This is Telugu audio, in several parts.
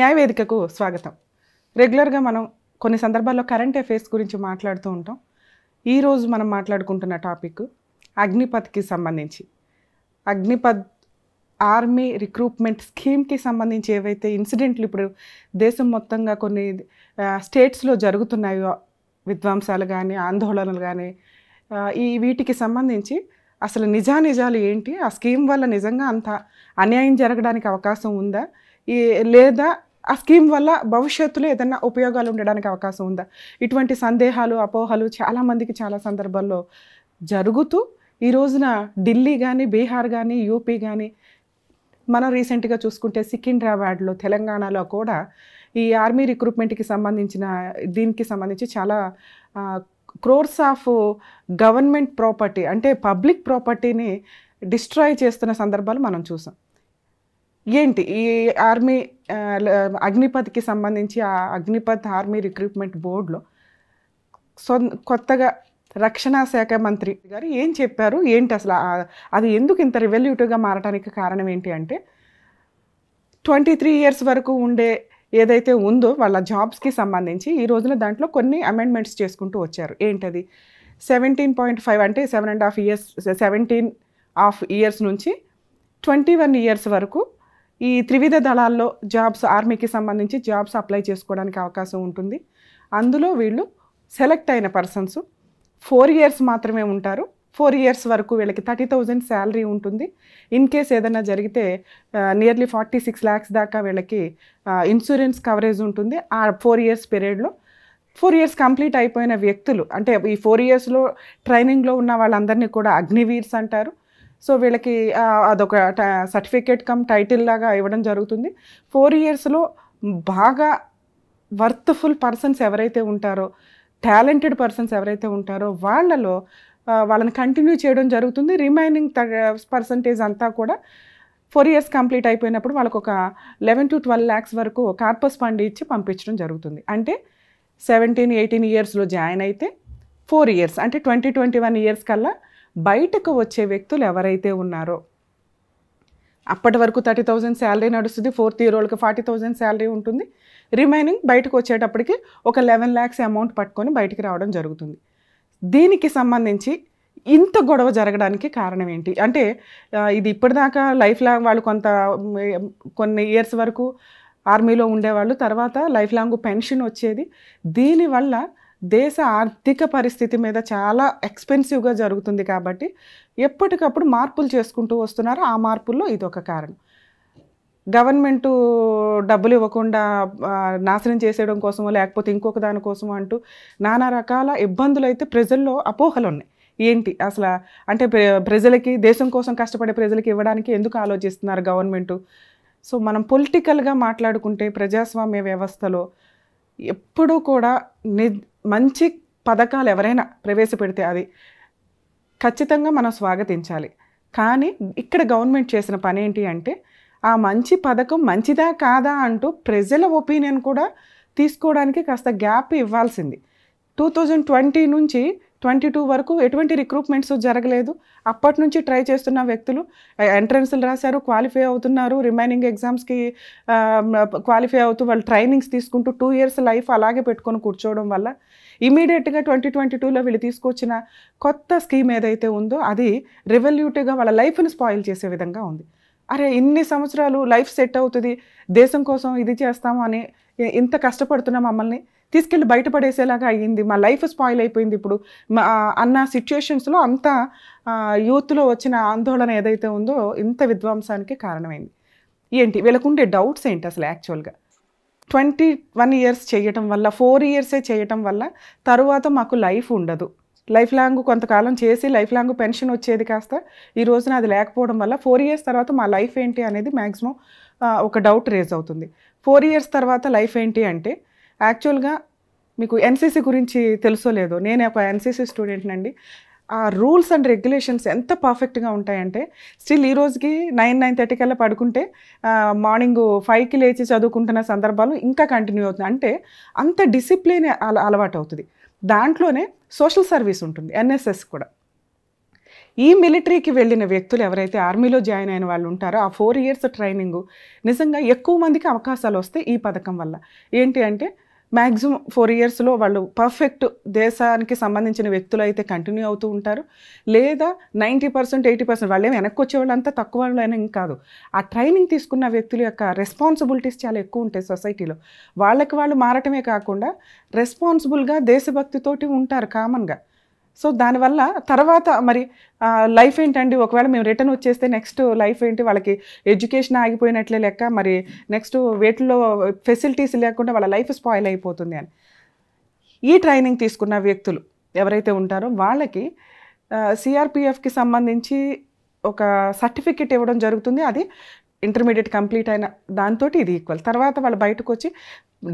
న్యాయవేదికకు స్వాగతం రెగ్యులర్గా మనం కొన్ని సందర్భాల్లో కరెంట్ అఫేర్స్ గురించి మాట్లాడుతూ ఉంటాం ఈరోజు మనం మాట్లాడుకుంటున్న టాపిక్ అగ్నిపథ్కి సంబంధించి అగ్నిపథ్ ఆర్మీ రిక్రూట్మెంట్ స్కీమ్కి సంబంధించి ఏవైతే ఇన్సిడెంట్లు ఇప్పుడు దేశం మొత్తంగా కొన్ని స్టేట్స్లో జరుగుతున్నాయో విధ్వంసాలు కానీ ఆందోళనలు కానీ ఈ వీటికి సంబంధించి అసలు నిజానిజాలు ఏంటి ఆ స్కీమ్ వల్ల నిజంగా అంత అన్యాయం జరగడానికి అవకాశం ఉందా ఈ లేదా ఆ స్కీమ్ వల్ల భవిష్యత్తులో ఏదైనా ఉపయోగాలు ఉండడానికి అవకాశం ఉందా ఇటువంటి సందేహాలు అపోహలు చాలామందికి చాలా సందర్భాల్లో జరుగుతూ ఈ రోజున ఢిల్లీ కానీ బీహార్ కానీ యూపీ కానీ మనం రీసెంట్గా చూసుకుంటే సికింద్రాబాద్లో తెలంగాణలో కూడా ఈ ఆర్మీ రిక్రూట్మెంట్కి సంబంధించిన దీనికి సంబంధించి చాలా క్రోర్స్ ఆఫ్ గవర్నమెంట్ ప్రాపర్టీ అంటే పబ్లిక్ ప్రాపర్టీని డిస్ట్రాయ్ చేస్తున్న సందర్భాలు మనం చూసాం ఏంటి ఈ ఆర్మీ అగ్నిపథ్కి సంబంధించి ఆ అగ్నిపథ్ ఆర్మీ రిక్రూట్మెంట్ బోర్డులో సొ కొత్తగా రక్షణ శాఖ మంత్రి గారు ఏం చెప్పారు ఏంటి అసలు అది ఎందుకు ఇంత రివెల్యూటివ్గా మారడానికి కారణం ఏంటి అంటే ట్వంటీ త్రీ ఇయర్స్ వరకు ఉండే ఏదైతే ఉందో వాళ్ళ జాబ్స్కి సంబంధించి ఈ రోజున దాంట్లో కొన్ని అమెండ్మెంట్స్ చేసుకుంటూ వచ్చారు ఏంటది సెవెంటీన్ పాయింట్ ఫైవ్ అంటే seven and half years seventeen half years నుంచి ట్వంటీ వన్ ఇయర్స్ వరకు ఈ త్రివిధ దళాల్లో జాబ్స్ ఆర్మీకి సంబంధించి జాబ్స్ అప్లై చేసుకోవడానికి అవకాశం ఉంటుంది అందులో వీళ్ళు సెలెక్ట్ అయిన పర్సన్స్ ఫోర్ ఇయర్స్ మాత్రమే ఉంటారు ఫోర్ ఇయర్స్ వరకు వీళ్ళకి థర్టీ థౌజండ్ శాలరీ ఉంటుంది ఇన్ కేస్ ఏదైనా జరిగితే నియర్లీ ఫార్టీ సిక్స్ ల్యాక్స్ దాకా వీళ్ళకి ఇన్సూరెన్స్ కవరేజ్ ఉంటుంది ఆ ఫోర్ ఇయర్స్ పీరియడ్లో ఫోర్ ఇయర్స్ కంప్లీట్ అయిపోయిన వ్యక్తులు అంటే ఈ ఫోర్ ఇయర్స్లో ట్రైనింగ్లో ఉన్న వాళ్ళందరినీ కూడా అగ్నివీర్స్ అంటారు సో వీళ్ళకి అదొక సర్టిఫికేట్ కమ్ టైటిల్ లాగా ఇవ్వడం జరుగుతుంది ఫోర్ ఇయర్స్లో బాగా వర్త్ఫుల్ పర్సన్స్ ఎవరైతే ఉంటారో టాలెంటెడ్ పర్సన్స్ ఎవరైతే ఉంటారో వాళ్ళలో వాళ్ళని కంటిన్యూ చేయడం జరుగుతుంది రిమైనింగ్ పర్సంటేజ్ అంతా కూడా ఫోర్ ఇయర్స్ కంప్లీట్ అయిపోయినప్పుడు వాళ్ళకు ఒక లెవెన్ టు ట్వెల్వ్ ల్యాక్స్ వరకు కార్పస్ ఫండ్ ఇచ్చి పంపించడం జరుగుతుంది అంటే సెవెంటీన్ ఎయిటీన్ ఇయర్స్లో జాయిన్ అయితే ఫోర్ ఇయర్స్ అంటే ట్వంటీ ట్వంటీ వన్ ఇయర్స్ కల్లా బయటకు వచ్చే వ్యక్తులు ఎవరైతే ఉన్నారో అప్పటి వరకు థర్టీ థౌజండ్ శాలరీ నడుస్తుంది ఫోర్త్ ఇయర్ వాళ్ళకి ఫార్టీ థౌజండ్ శాలరీ ఉంటుంది రిమైనింగ్ బయటకు వచ్చేటప్పటికి ఒక లెవెన్ ల్యాక్స్ అమౌంట్ పట్టుకొని బయటికి రావడం జరుగుతుంది దీనికి సంబంధించి ఇంత గొడవ జరగడానికి కారణం ఏంటి అంటే ఇది ఇప్పటిదాకా లైఫ్ లాంగ్ వాళ్ళు కొంత కొన్ని ఇయర్స్ వరకు ఆర్మీలో ఉండేవాళ్ళు తర్వాత లైఫ్ లాంగ్ పెన్షన్ వచ్చేది దీనివల్ల దేశ ఆర్థిక పరిస్థితి మీద చాలా ఎక్స్పెన్సివ్గా జరుగుతుంది కాబట్టి ఎప్పటికప్పుడు మార్పులు చేసుకుంటూ వస్తున్నారు ఆ మార్పుల్లో ఇది ఒక కారణం గవర్నమెంట్ డబ్బులు ఇవ్వకుండా నాశనం చేసేయడం కోసమో లేకపోతే ఇంకొక దానికోసమో అంటూ నానా రకాల ఇబ్బందులు అయితే ప్రజల్లో అపోహలు ఉన్నాయి ఏంటి అసలు అంటే ప్రజలకి దేశం కోసం కష్టపడే ప్రజలకి ఇవ్వడానికి ఎందుకు ఆలోచిస్తున్నారు గవర్నమెంట్ సో మనం పొలిటికల్గా మాట్లాడుకుంటే ప్రజాస్వామ్య వ్యవస్థలో ఎప్పుడూ కూడా మంచి పథకాలు ఎవరైనా ప్రవేశపెడితే అది ఖచ్చితంగా మనం స్వాగతించాలి కానీ ఇక్కడ గవర్నమెంట్ చేసిన పని ఏంటి అంటే ఆ మంచి పథకం మంచిదా కాదా అంటూ ప్రజల ఒపీనియన్ కూడా తీసుకోవడానికి కాస్త గ్యాప్ ఇవ్వాల్సింది టూ థౌజండ్ ట్వంటీ నుంచి ట్వంటీ టూ వరకు ఎటువంటి రిక్రూట్మెంట్స్ జరగలేదు అప్పటి నుంచి ట్రై చేస్తున్న వ్యక్తులు ఎంట్రన్స్లు రాశారు క్వాలిఫై అవుతున్నారు రిమైనింగ్ ఎగ్జామ్స్కి క్వాలిఫై అవుతూ వాళ్ళు ట్రైనింగ్స్ తీసుకుంటూ టూ ఇయర్స్ లైఫ్ అలాగే పెట్టుకొని కూర్చోవడం వల్ల ఇమీడియట్గా ట్వంటీ ట్వంటీ టూలో వీళ్ళు తీసుకొచ్చిన కొత్త స్కీమ్ ఏదైతే ఉందో అది రెవల్యూటివ్గా వాళ్ళ లైఫ్ని స్పాయిల్ చేసే విధంగా ఉంది అరే ఇన్ని సంవత్సరాలు లైఫ్ సెట్ అవుతుంది దేశం కోసం ఇది చేస్తాము అని ఇంత కష్టపడుతున్నా మమ్మల్ని తీసుకెళ్ళి బయటపడేసేలాగా అయ్యింది మా లైఫ్ స్పాయిల్ అయిపోయింది ఇప్పుడు అన్న సిచ్యుయేషన్స్లో అంత యూత్లో వచ్చిన ఆందోళన ఏదైతే ఉందో ఇంత విధ్వంసానికి కారణమైంది ఏంటి వీళ్ళకుండే డౌట్స్ ఏంటి అసలు యాక్చువల్గా ట్వంటీ వన్ ఇయర్స్ చేయటం వల్ల ఫోర్ ఇయర్సే చేయటం వల్ల తరువాత మాకు లైఫ్ ఉండదు లైఫ్ లాంగ్ కొంతకాలం చేసి లైఫ్ లాంగ్ పెన్షన్ వచ్చేది కాస్త ఈ రోజున అది లేకపోవడం వల్ల ఫోర్ ఇయర్స్ తర్వాత మా లైఫ్ ఏంటి అనేది మ్యాక్సిమం ఒక డౌట్ రేజ్ అవుతుంది ఫోర్ ఇయర్స్ తర్వాత లైఫ్ ఏంటి అంటే యాక్చువల్గా మీకు ఎన్సీసీ గురించి తెలుసో లేదో నేను ఒక ఎన్సీసీ స్టూడెంట్ అండి ఆ రూల్స్ అండ్ రెగ్యులేషన్స్ ఎంత పర్ఫెక్ట్గా ఉంటాయంటే స్టిల్ ఈ రోజుకి నైన్ నైన్ థర్టీ కల్లా పడుకుంటే మార్నింగ్ ఫైవ్కి లేచి చదువుకుంటున్న సందర్భాలు ఇంకా కంటిన్యూ అవుతుంది అంటే అంత డిసిప్లిన్ అలవాటు అవుతుంది దాంట్లోనే సోషల్ సర్వీస్ ఉంటుంది ఎన్ఎస్ఎస్ కూడా ఈ మిలిటరీకి వెళ్ళిన వ్యక్తులు ఎవరైతే ఆర్మీలో జాయిన్ అయిన వాళ్ళు ఉంటారో ఆ ఫోర్ ఇయర్స్ ట్రైనింగ్ నిజంగా ఎక్కువ మందికి అవకాశాలు వస్తాయి ఈ పథకం వల్ల ఏంటి అంటే మ్యాక్సిమం ఫోర్ ఇయర్స్లో వాళ్ళు పర్ఫెక్ట్ దేశానికి సంబంధించిన వ్యక్తులు అయితే కంటిన్యూ అవుతూ ఉంటారు లేదా నైంటీ పర్సెంట్ ఎయిటీ పర్సెంట్ వాళ్ళేమి వెనక్కి వచ్చే వాళ్ళంతా తక్కువ వాళ్ళైనా కాదు ఆ ట్రైనింగ్ తీసుకున్న వ్యక్తుల యొక్క రెస్పాన్సిబిలిటీస్ చాలా ఎక్కువ ఉంటాయి సొసైటీలో వాళ్ళకి వాళ్ళు మారటమే కాకుండా రెస్పాన్సిబుల్గా దేశభక్తితోటి ఉంటారు కామన్గా సో దానివల్ల తర్వాత మరి లైఫ్ ఏంటండి ఒకవేళ మేము రిటర్న్ వచ్చేస్తే నెక్స్ట్ లైఫ్ ఏంటి వాళ్ళకి ఎడ్యుకేషన్ ఆగిపోయినట్లే లెక్క మరి నెక్స్ట్ వేటిలో ఫెసిలిటీస్ లేకుండా వాళ్ళ లైఫ్ స్పాయిల్ అయిపోతుంది అని ఈ ట్రైనింగ్ తీసుకున్న వ్యక్తులు ఎవరైతే ఉంటారో వాళ్ళకి సిఆర్పిఎఫ్కి సంబంధించి ఒక సర్టిఫికెట్ ఇవ్వడం జరుగుతుంది అది ఇంటర్మీడియట్ కంప్లీట్ అయిన దాంతో ఇది ఈక్వల్ తర్వాత వాళ్ళు బయటకు వచ్చి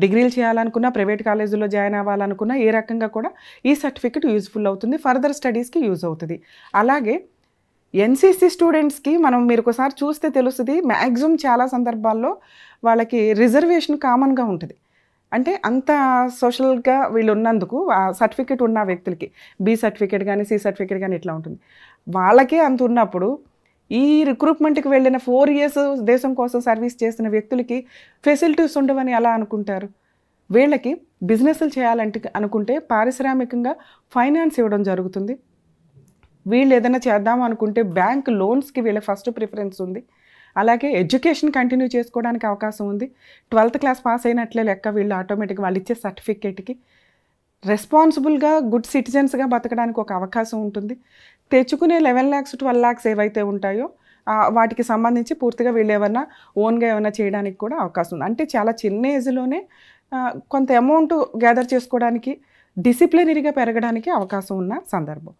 డిగ్రీలు చేయాలనుకున్నా ప్రైవేట్ కాలేజీలో జాయిన్ అవ్వాలనుకున్నా ఏ రకంగా కూడా ఈ సర్టిఫికెట్ యూజ్ఫుల్ అవుతుంది ఫర్దర్ స్టడీస్కి యూజ్ అవుతుంది అలాగే ఎన్సీసీ స్టూడెంట్స్కి మనం మీరు ఒకసారి చూస్తే తెలుస్తుంది మ్యాక్సిమం చాలా సందర్భాల్లో వాళ్ళకి రిజర్వేషన్ కామన్గా ఉంటుంది అంటే అంత సోషల్గా వీళ్ళు ఉన్నందుకు ఆ సర్టిఫికేట్ ఉన్న వ్యక్తులకి బి సర్టిఫికేట్ కానీ సి సర్టిఫికేట్ కానీ ఇట్లా ఉంటుంది వాళ్ళకే అంత ఉన్నప్పుడు ఈ రిక్రూట్మెంట్కి వెళ్ళిన ఫోర్ ఇయర్స్ దేశం కోసం సర్వీస్ చేసిన వ్యక్తులకి ఫెసిలిటీస్ ఉండవని అలా అనుకుంటారు వీళ్ళకి బిజినెస్లు చేయాలంటే అనుకుంటే పారిశ్రామికంగా ఫైనాన్స్ ఇవ్వడం జరుగుతుంది వీళ్ళు ఏదైనా చేద్దాం అనుకుంటే బ్యాంక్ లోన్స్కి వీళ్ళ ఫస్ట్ ప్రిఫరెన్స్ ఉంది అలాగే ఎడ్యుకేషన్ కంటిన్యూ చేసుకోవడానికి అవకాశం ఉంది ట్వెల్త్ క్లాస్ పాస్ అయినట్లే లెక్క వీళ్ళు ఆటోమేటిక్గా వాళ్ళు ఇచ్చే సర్టిఫికేట్కి రెస్పాన్సిబుల్గా గుడ్ సిటిజన్స్గా బతకడానికి ఒక అవకాశం ఉంటుంది తెచ్చుకునే లెవెన్ ల్యాక్స్ ట్వెల్వ్ ల్యాక్స్ ఏవైతే ఉంటాయో వాటికి సంబంధించి పూర్తిగా వీళ్ళు ఏమన్నా ఓన్గా ఏమైనా చేయడానికి కూడా అవకాశం ఉంది అంటే చాలా చిన్న ఏజ్లోనే కొంత అమౌంట్ గ్యాదర్ చేసుకోవడానికి డిసిప్లినరీగా పెరగడానికి అవకాశం ఉన్న సందర్భం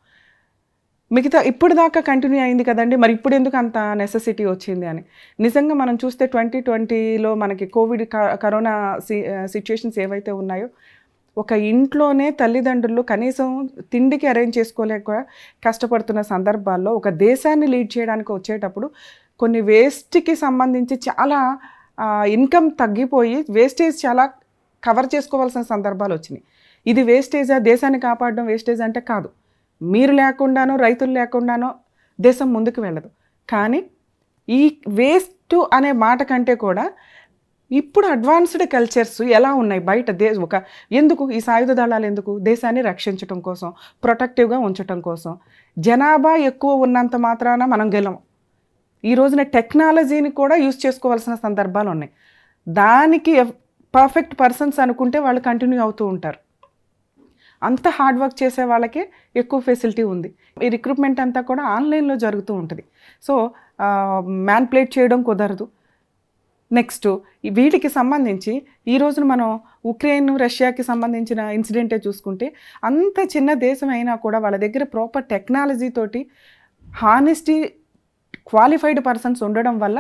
మిగతా ఇప్పుడు దాకా కంటిన్యూ అయింది కదండి మరి ఇప్పుడు ఎందుకు అంత నెసెసిటీ వచ్చింది అని నిజంగా మనం చూస్తే ట్వంటీ ట్వంటీలో మనకి కోవిడ్ కరోనా సిచ్యుయేషన్స్ ఏవైతే ఉన్నాయో ఒక ఇంట్లోనే తల్లిదండ్రులు కనీసం తిండికి అరేంజ్ చేసుకోలేక కష్టపడుతున్న సందర్భాల్లో ఒక దేశాన్ని లీడ్ చేయడానికి వచ్చేటప్పుడు కొన్ని వేస్ట్కి సంబంధించి చాలా ఇన్కమ్ తగ్గిపోయి వేస్టేజ్ చాలా కవర్ చేసుకోవాల్సిన సందర్భాలు వచ్చినాయి ఇది వేస్టేజా దేశాన్ని కాపాడడం వేస్టేజ్ అంటే కాదు మీరు లేకుండానో రైతులు లేకుండానో దేశం ముందుకు వెళ్ళదు కానీ ఈ వేస్ట్ అనే మాట కంటే కూడా ఇప్పుడు అడ్వాన్స్డ్ కల్చర్స్ ఎలా ఉన్నాయి బయట దే ఒక ఎందుకు ఈ సాయుధ దళాలు ఎందుకు దేశాన్ని రక్షించడం కోసం ప్రొటెక్టివ్గా ఉంచటం కోసం జనాభా ఎక్కువ ఉన్నంత మాత్రాన మనం గెలం ఈ రోజున టెక్నాలజీని కూడా యూజ్ చేసుకోవాల్సిన సందర్భాలు ఉన్నాయి దానికి పర్ఫెక్ట్ పర్సన్స్ అనుకుంటే వాళ్ళు కంటిన్యూ అవుతూ ఉంటారు అంత హార్డ్ వర్క్ చేసే వాళ్ళకే ఎక్కువ ఫెసిలిటీ ఉంది ఈ రిక్రూట్మెంట్ అంతా కూడా ఆన్లైన్లో జరుగుతూ ఉంటుంది సో మ్యాన్ ప్లేట్ చేయడం కుదరదు నెక్స్ట్ వీటికి సంబంధించి ఈ రోజున మనం ఉక్రెయిన్ రష్యాకి సంబంధించిన ఇన్సిడెంటే చూసుకుంటే అంత చిన్న దేశం అయినా కూడా వాళ్ళ దగ్గర ప్రాపర్ టెక్నాలజీ తోటి హానెస్టీ క్వాలిఫైడ్ పర్సన్స్ ఉండడం వల్ల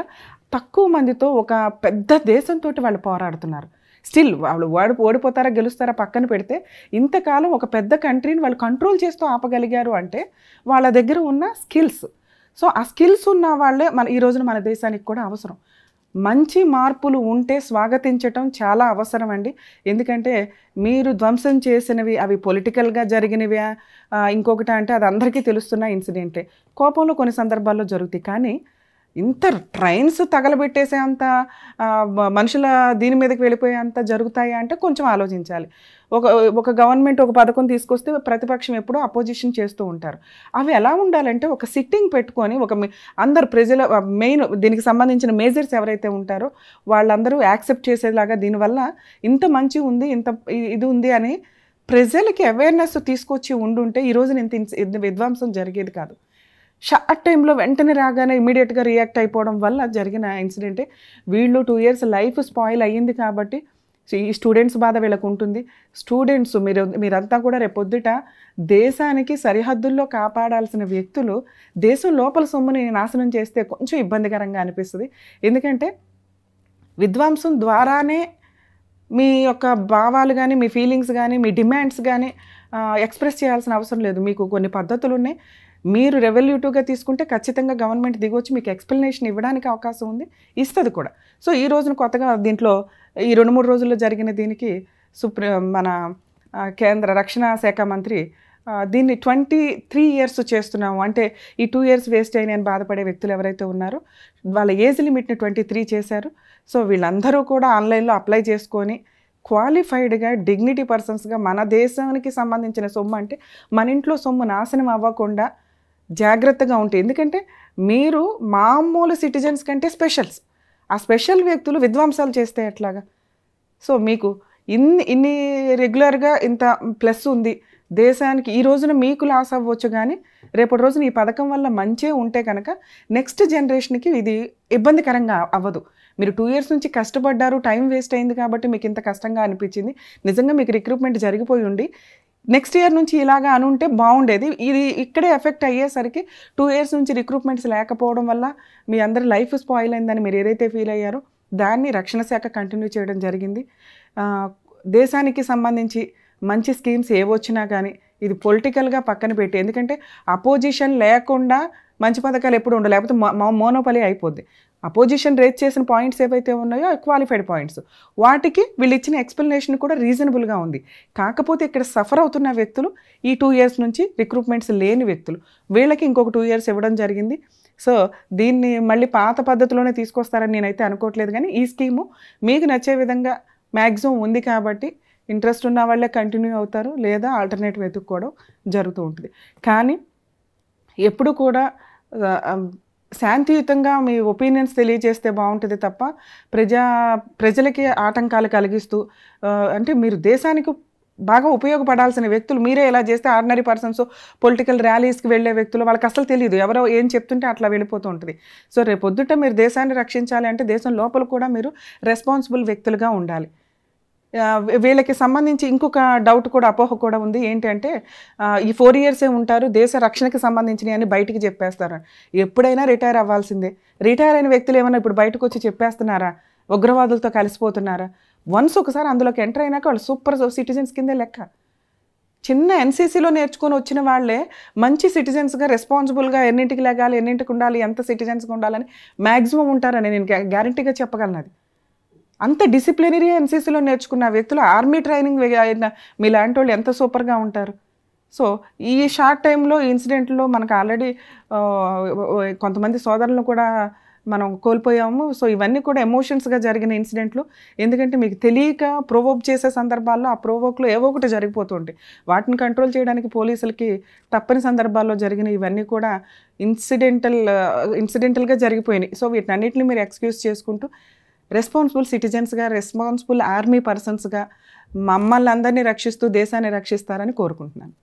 తక్కువ మందితో ఒక పెద్ద దేశంతో వాళ్ళు పోరాడుతున్నారు స్టిల్ వాళ్ళు ఓడి ఓడిపోతారా గెలుస్తారా పక్కన పెడితే ఇంతకాలం ఒక పెద్ద కంట్రీని వాళ్ళు కంట్రోల్ చేస్తూ ఆపగలిగారు అంటే వాళ్ళ దగ్గర ఉన్న స్కిల్స్ సో ఆ స్కిల్స్ ఉన్న వాళ్ళే మన ఈ రోజున మన దేశానికి కూడా అవసరం మంచి మార్పులు ఉంటే స్వాగతించటం చాలా అవసరం అండి ఎందుకంటే మీరు ధ్వంసం చేసినవి అవి పొలిటికల్గా జరిగినవి ఇంకొకటి అంటే అది అందరికీ తెలుస్తున్న ఇన్సిడెంటే కోపంలో కొన్ని సందర్భాల్లో జరుగుతాయి కానీ ఇంత ట్రైన్స్ తగలబెట్టేసే అంత మనుషుల దీని మీదకి వెళ్ళిపోయే అంత జరుగుతాయా అంటే కొంచెం ఆలోచించాలి ఒక ఒక గవర్నమెంట్ ఒక పథకం తీసుకొస్తే ప్రతిపక్షం ఎప్పుడూ అపోజిషన్ చేస్తూ ఉంటారు అవి ఎలా ఉండాలంటే ఒక సిట్టింగ్ పెట్టుకొని ఒక అందరు ప్రజల మెయిన్ దీనికి సంబంధించిన మేజర్స్ ఎవరైతే ఉంటారో వాళ్ళందరూ యాక్సెప్ట్ చేసేలాగా దీనివల్ల ఇంత మంచి ఉంది ఇంత ఇది ఉంది అని ప్రజలకి అవేర్నెస్ తీసుకొచ్చి ఉండుంటే ఈరోజు ఇంత విధ్వంసం జరిగేది కాదు షార్ట్ టైంలో వెంటనే రాగానే ఇమీడియట్గా రియాక్ట్ అయిపోవడం వల్ల జరిగిన ఇన్సిడెంటే వీళ్ళు టూ ఇయర్స్ లైఫ్ స్పాయిల్ అయ్యింది కాబట్టి ఈ స్టూడెంట్స్ బాధ వీళ్ళకు ఉంటుంది స్టూడెంట్స్ మీరు మీరంతా కూడా రేపొద్దుట దేశానికి సరిహద్దుల్లో కాపాడాల్సిన వ్యక్తులు దేశం లోపల సొమ్ముని నాశనం చేస్తే కొంచెం ఇబ్బందికరంగా అనిపిస్తుంది ఎందుకంటే విద్వాంసం ద్వారానే మీ యొక్క భావాలు కానీ మీ ఫీలింగ్స్ కానీ మీ డిమాండ్స్ కానీ ఎక్స్ప్రెస్ చేయాల్సిన అవసరం లేదు మీకు కొన్ని పద్ధతులు ఉన్నాయి మీరు రెవల్యూటివ్గా తీసుకుంటే ఖచ్చితంగా గవర్నమెంట్ దిగొచ్చి మీకు ఎక్స్ప్లెనేషన్ ఇవ్వడానికి అవకాశం ఉంది ఇస్తుంది కూడా సో ఈ రోజున కొత్తగా దీంట్లో ఈ రెండు మూడు రోజుల్లో జరిగిన దీనికి సుప్రీ మన కేంద్ర రక్షణ శాఖ మంత్రి దీన్ని ట్వంటీ త్రీ ఇయర్స్ చేస్తున్నాము అంటే ఈ టూ ఇయర్స్ వేస్ట్ అయిన బాధపడే వ్యక్తులు ఎవరైతే ఉన్నారో వాళ్ళ ఏజ్ లిమిట్ని ట్వంటీ త్రీ చేశారు సో వీళ్ళందరూ కూడా ఆన్లైన్లో అప్లై చేసుకొని క్వాలిఫైడ్గా డిగ్నిటీ పర్సన్స్గా మన దేశానికి సంబంధించిన సొమ్ము అంటే మన ఇంట్లో సొమ్ము నాశనం అవ్వకుండా జాగ్రత్తగా ఉంటాయి ఎందుకంటే మీరు మామూలు సిటిజన్స్ కంటే స్పెషల్స్ ఆ స్పెషల్ వ్యక్తులు విధ్వంసాలు చేస్తే ఎట్లాగా సో మీకు ఇన్ని ఇన్ని రెగ్యులర్గా ఇంత ప్లస్ ఉంది దేశానికి ఈ రోజున మీకు లాస్ అవ్వచ్చు కానీ రేపటి రోజున ఈ పథకం వల్ల మంచే ఉంటే కనుక నెక్స్ట్ జనరేషన్కి ఇది ఇబ్బందికరంగా అవ్వదు మీరు టూ ఇయర్స్ నుంచి కష్టపడ్డారు టైం వేస్ట్ అయింది కాబట్టి మీకు ఇంత కష్టంగా అనిపించింది నిజంగా మీకు రిక్రూట్మెంట్ జరిగిపోయి ఉండి నెక్స్ట్ ఇయర్ నుంచి ఇలాగా అనుంటే బాగుండేది ఇది ఇక్కడే ఎఫెక్ట్ అయ్యేసరికి టూ ఇయర్స్ నుంచి రిక్రూట్మెంట్స్ లేకపోవడం వల్ల మీ అందరి లైఫ్ స్పాయిల్ అయిందని మీరు ఏదైతే ఫీల్ అయ్యారో దాన్ని రక్షణ శాఖ కంటిన్యూ చేయడం జరిగింది దేశానికి సంబంధించి మంచి స్కీమ్స్ ఏవొచ్చినా కానీ ఇది పొలిటికల్గా పక్కన పెట్టి ఎందుకంటే అపోజిషన్ లేకుండా మంచి పథకాలు ఎప్పుడు ఉండవు లేకపోతే మోనోపలి అయిపోద్ది అపోజిషన్ రేజ్ చేసిన పాయింట్స్ ఏవైతే ఉన్నాయో క్వాలిఫైడ్ పాయింట్స్ వాటికి వీళ్ళు ఇచ్చిన ఎక్స్ప్లెనేషన్ కూడా రీజనబుల్గా ఉంది కాకపోతే ఇక్కడ సఫర్ అవుతున్న వ్యక్తులు ఈ టూ ఇయర్స్ నుంచి రిక్రూట్మెంట్స్ లేని వ్యక్తులు వీళ్ళకి ఇంకొక టూ ఇయర్స్ ఇవ్వడం జరిగింది సో దీన్ని మళ్ళీ పాత పద్ధతిలోనే తీసుకొస్తారని నేనైతే అనుకోవట్లేదు కానీ ఈ స్కీము మీకు నచ్చే విధంగా మ్యాక్సిమం ఉంది కాబట్టి ఇంట్రెస్ట్ ఉన్న వాళ్ళే కంటిన్యూ అవుతారు లేదా ఆల్టర్నేట్ వెతుక్కోవడం జరుగుతూ ఉంటుంది కానీ ఎప్పుడు కూడా శాంతియుతంగా మీ ఒపీనియన్స్ తెలియజేస్తే బాగుంటుంది తప్ప ప్రజా ప్రజలకి ఆటంకాలు కలిగిస్తూ అంటే మీరు దేశానికి బాగా ఉపయోగపడాల్సిన వ్యక్తులు మీరే ఎలా చేస్తే ఆర్డినరీ పర్సన్స్ పొలిటికల్ ర్యాలీస్కి వెళ్ళే వ్యక్తులు వాళ్ళకి అసలు తెలియదు ఎవరో ఏం చెప్తుంటే అట్లా వెళ్ళిపోతూ ఉంటుంది సో రేపొద్దుట మీరు దేశాన్ని రక్షించాలి అంటే దేశం లోపల కూడా మీరు రెస్పాన్సిబుల్ వ్యక్తులుగా ఉండాలి వీళ్ళకి సంబంధించి ఇంకొక డౌట్ కూడా అపోహ కూడా ఉంది ఏంటంటే ఈ ఫోర్ ఇయర్సే ఉంటారు దేశ రక్షణకి సంబంధించినవి అని బయటికి చెప్పేస్తారు ఎప్పుడైనా రిటైర్ అవ్వాల్సిందే రిటైర్ అయిన వ్యక్తులు ఏమైనా ఇప్పుడు బయటకు వచ్చి చెప్పేస్తున్నారా ఉగ్రవాదులతో కలిసిపోతున్నారా వన్స్ ఒకసారి అందులోకి ఎంటర్ అయినాక వాళ్ళు సూపర్ సిటిజన్స్ కిందే లెక్క చిన్న ఎన్సీసీలో నేర్చుకొని వచ్చిన వాళ్ళే మంచి సిటిజన్స్గా రెస్పాన్సిబుల్గా ఎన్నింటికి లేగాలి ఎన్నింటికి ఉండాలి ఎంత సిటిజన్స్గా ఉండాలని మ్యాక్సిమం ఉంటారని నేను గ్యారంటీగా చెప్పగలను అది అంత డిసిప్లినరీ ఎన్సీసీలో నేర్చుకున్న వ్యక్తులు ఆర్మీ ట్రైనింగ్ అయిన మీలాంటి వాళ్ళు ఎంత సూపర్గా ఉంటారు సో ఈ షార్ట్ టైంలో ఇన్సిడెంట్లో మనకు ఆల్రెడీ కొంతమంది సోదరులను కూడా మనం కోల్పోయాము సో ఇవన్నీ కూడా ఎమోషన్స్గా జరిగిన ఇన్సిడెంట్లు ఎందుకంటే మీకు తెలియక ప్రోవోక్ చేసే సందర్భాల్లో ఆ ప్రోవోక్లో ఏవో ఒకటి జరిగిపోతుంటాయి వాటిని కంట్రోల్ చేయడానికి పోలీసులకి తప్పని సందర్భాల్లో జరిగిన ఇవన్నీ కూడా ఇన్సిడెంటల్ ఇన్సిడెంటల్గా జరిగిపోయినాయి సో అన్నింటినీ మీరు ఎక్స్క్యూజ్ చేసుకుంటూ రెస్పాన్సిబుల్ సిటిజన్స్గా రెస్పాన్సిబుల్ ఆర్మీ పర్సన్స్గా మమ్మల్ని అందరినీ రక్షిస్తూ దేశాన్ని రక్షిస్తారని కోరుకుంటున్నాను